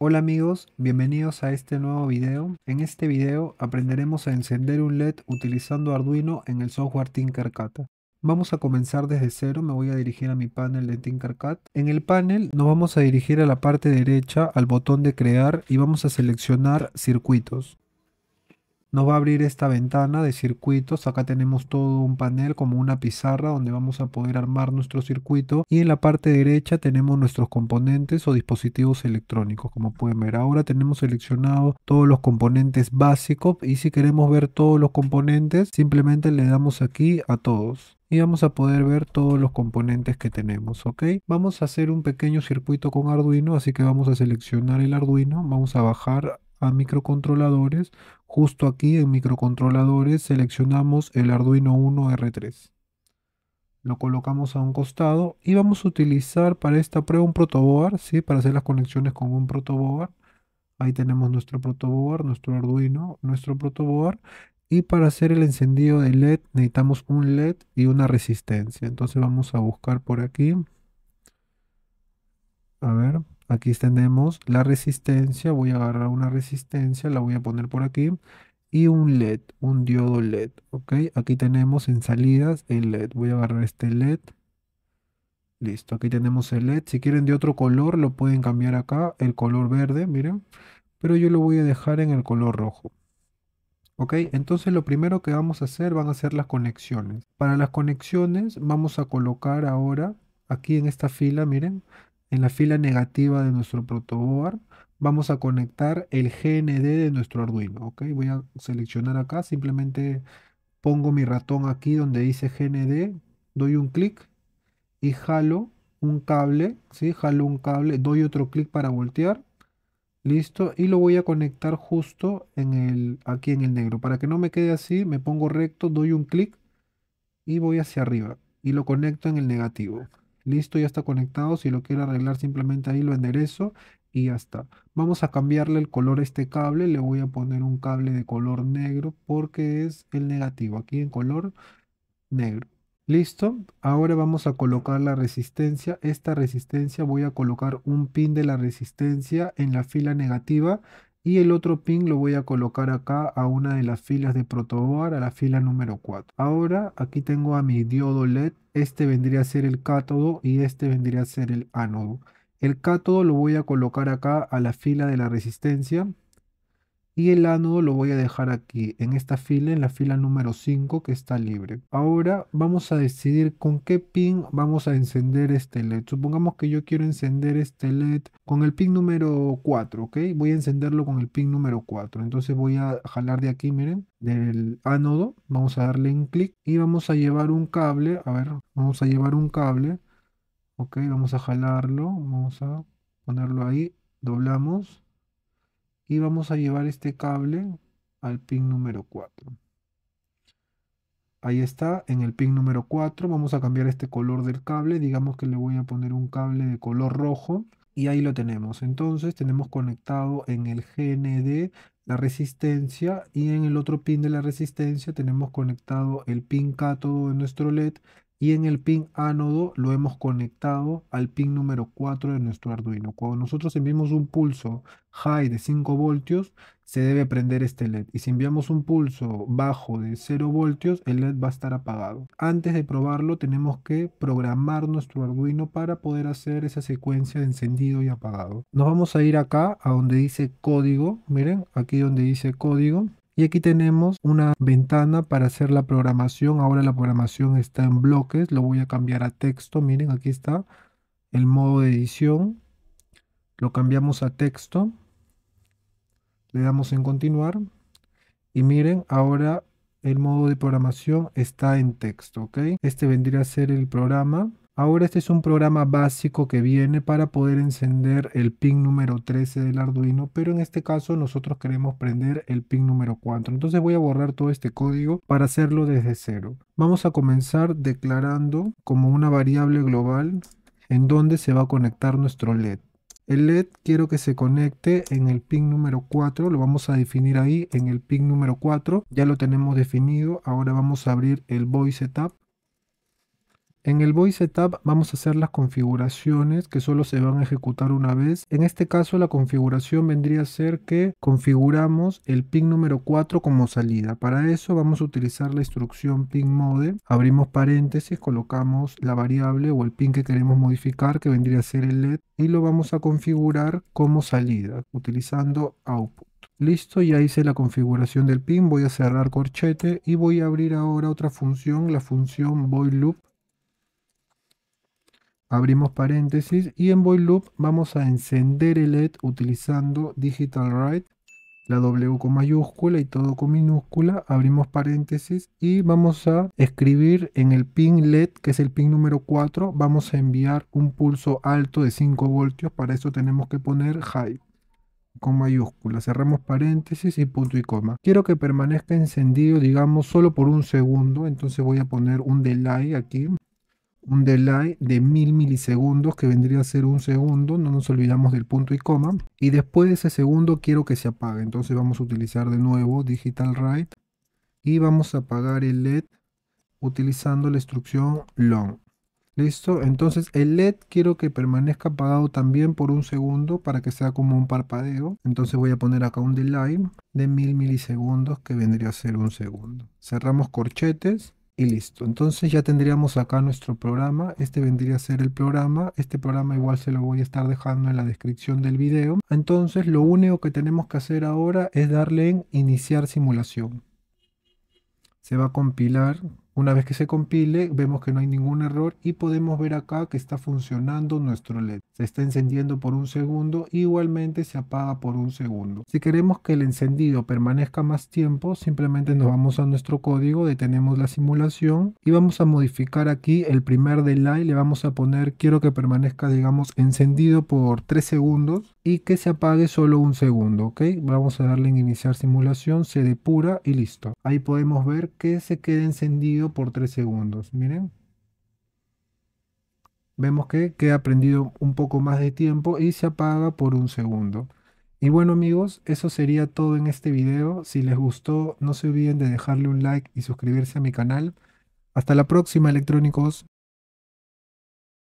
Hola amigos, bienvenidos a este nuevo video. En este video aprenderemos a encender un LED utilizando Arduino en el software Tinkercad. Vamos a comenzar desde cero, me voy a dirigir a mi panel de Tinkercad. En el panel nos vamos a dirigir a la parte derecha, al botón de crear y vamos a seleccionar circuitos nos va a abrir esta ventana de circuitos. Acá tenemos todo un panel como una pizarra donde vamos a poder armar nuestro circuito. Y en la parte derecha tenemos nuestros componentes o dispositivos electrónicos. Como pueden ver ahora tenemos seleccionado todos los componentes básicos. Y si queremos ver todos los componentes simplemente le damos aquí a todos y vamos a poder ver todos los componentes que tenemos, ¿ok? Vamos a hacer un pequeño circuito con Arduino, así que vamos a seleccionar el Arduino, vamos a bajar a microcontroladores. Justo aquí en microcontroladores seleccionamos el Arduino 1 R3. Lo colocamos a un costado y vamos a utilizar para esta prueba un protoboard, ¿sí? para hacer las conexiones con un protoboard. Ahí tenemos nuestro protoboard, nuestro Arduino, nuestro protoboard. Y para hacer el encendido de LED necesitamos un LED y una resistencia. Entonces vamos a buscar por aquí. A ver, Aquí tenemos la resistencia, voy a agarrar una resistencia, la voy a poner por aquí. Y un LED, un diodo LED, ¿ok? Aquí tenemos en salidas el LED, voy a agarrar este LED. Listo, aquí tenemos el LED. Si quieren de otro color, lo pueden cambiar acá, el color verde, miren. Pero yo lo voy a dejar en el color rojo. ¿Ok? Entonces lo primero que vamos a hacer van a ser las conexiones. Para las conexiones vamos a colocar ahora, aquí en esta fila, miren, en la fila negativa de nuestro protoboard vamos a conectar el GND de nuestro Arduino. ¿ok? Voy a seleccionar acá, simplemente pongo mi ratón aquí donde dice GND, doy un clic y jalo un cable, ¿sí? jalo un cable, doy otro clic para voltear, listo, y lo voy a conectar justo en el, aquí en el negro. Para que no me quede así, me pongo recto, doy un clic y voy hacia arriba y lo conecto en el negativo. Listo, ya está conectado. Si lo quiero arreglar, simplemente ahí lo enderezo y ya está. Vamos a cambiarle el color a este cable. Le voy a poner un cable de color negro porque es el negativo. Aquí en color negro. Listo, ahora vamos a colocar la resistencia. Esta resistencia voy a colocar un pin de la resistencia en la fila negativa y el otro pin lo voy a colocar acá a una de las filas de protoboard, a la fila número 4. Ahora aquí tengo a mi diodo LED, este vendría a ser el cátodo y este vendría a ser el ánodo. El cátodo lo voy a colocar acá a la fila de la resistencia y el ánodo lo voy a dejar aquí en esta fila, en la fila número 5 que está libre. Ahora vamos a decidir con qué pin vamos a encender este LED. Supongamos que yo quiero encender este LED con el pin número 4, ¿ok? Voy a encenderlo con el pin número 4. Entonces voy a jalar de aquí, miren, del ánodo. Vamos a darle un clic y vamos a llevar un cable. A ver, vamos a llevar un cable. Ok, vamos a jalarlo. Vamos a ponerlo ahí. Doblamos y vamos a llevar este cable al pin número 4 ahí está en el pin número 4 vamos a cambiar este color del cable digamos que le voy a poner un cable de color rojo y ahí lo tenemos entonces tenemos conectado en el GND la resistencia y en el otro pin de la resistencia tenemos conectado el pin cátodo de nuestro LED y en el pin ánodo lo hemos conectado al pin número 4 de nuestro Arduino. Cuando nosotros enviamos un pulso high de 5 voltios, se debe prender este LED. Y si enviamos un pulso bajo de 0 voltios, el LED va a estar apagado. Antes de probarlo, tenemos que programar nuestro Arduino para poder hacer esa secuencia de encendido y apagado. Nos vamos a ir acá a donde dice código. Miren, aquí donde dice código y aquí tenemos una ventana para hacer la programación. Ahora la programación está en bloques. Lo voy a cambiar a texto. Miren, aquí está el modo de edición. Lo cambiamos a texto. Le damos en continuar. Y miren, ahora el modo de programación está en texto. ¿ok? Este vendría a ser el programa. Ahora este es un programa básico que viene para poder encender el pin número 13 del Arduino, pero en este caso nosotros queremos prender el pin número 4. Entonces voy a borrar todo este código para hacerlo desde cero. Vamos a comenzar declarando como una variable global en donde se va a conectar nuestro LED. El LED quiero que se conecte en el pin número 4, lo vamos a definir ahí en el pin número 4, ya lo tenemos definido, ahora vamos a abrir el Voice Setup en el Voice Setup vamos a hacer las configuraciones que solo se van a ejecutar una vez. En este caso la configuración vendría a ser que configuramos el pin número 4 como salida. Para eso vamos a utilizar la instrucción pin mode. Abrimos paréntesis, colocamos la variable o el pin que queremos modificar que vendría a ser el LED y lo vamos a configurar como salida utilizando output. Listo, ya hice la configuración del pin, voy a cerrar corchete y voy a abrir ahora otra función, la función void loop abrimos paréntesis y en void loop vamos a encender el LED utilizando digital write la W con mayúscula y todo con minúscula, abrimos paréntesis y vamos a escribir en el pin LED, que es el pin número 4, vamos a enviar un pulso alto de 5 voltios, para eso tenemos que poner high con mayúscula, cerramos paréntesis y punto y coma. Quiero que permanezca encendido, digamos, solo por un segundo, entonces voy a poner un delay aquí un delay de mil milisegundos que vendría a ser un segundo, no nos olvidamos del punto y coma. Y después de ese segundo quiero que se apague, entonces vamos a utilizar de nuevo digital write y vamos a apagar el LED utilizando la instrucción long. Listo, entonces el LED quiero que permanezca apagado también por un segundo para que sea como un parpadeo. Entonces voy a poner acá un delay de mil milisegundos que vendría a ser un segundo. Cerramos corchetes y listo. Entonces ya tendríamos acá nuestro programa. Este vendría a ser el programa. Este programa igual se lo voy a estar dejando en la descripción del video. Entonces lo único que tenemos que hacer ahora es darle en iniciar simulación. Se va a compilar una vez que se compile, vemos que no hay ningún error y podemos ver acá que está funcionando nuestro LED. Se está encendiendo por un segundo, igualmente se apaga por un segundo. Si queremos que el encendido permanezca más tiempo, simplemente nos vamos a nuestro código, detenemos la simulación y vamos a modificar aquí el primer delay. Le vamos a poner, quiero que permanezca, digamos, encendido por 3 segundos y que se apague solo un segundo, ¿ok? Vamos a darle en iniciar simulación, se depura y listo. Ahí podemos ver que se queda encendido por tres segundos. Miren. Vemos que queda prendido un poco más de tiempo y se apaga por un segundo. Y bueno amigos, eso sería todo en este video. Si les gustó, no se olviden de dejarle un like y suscribirse a mi canal. Hasta la próxima electrónicos.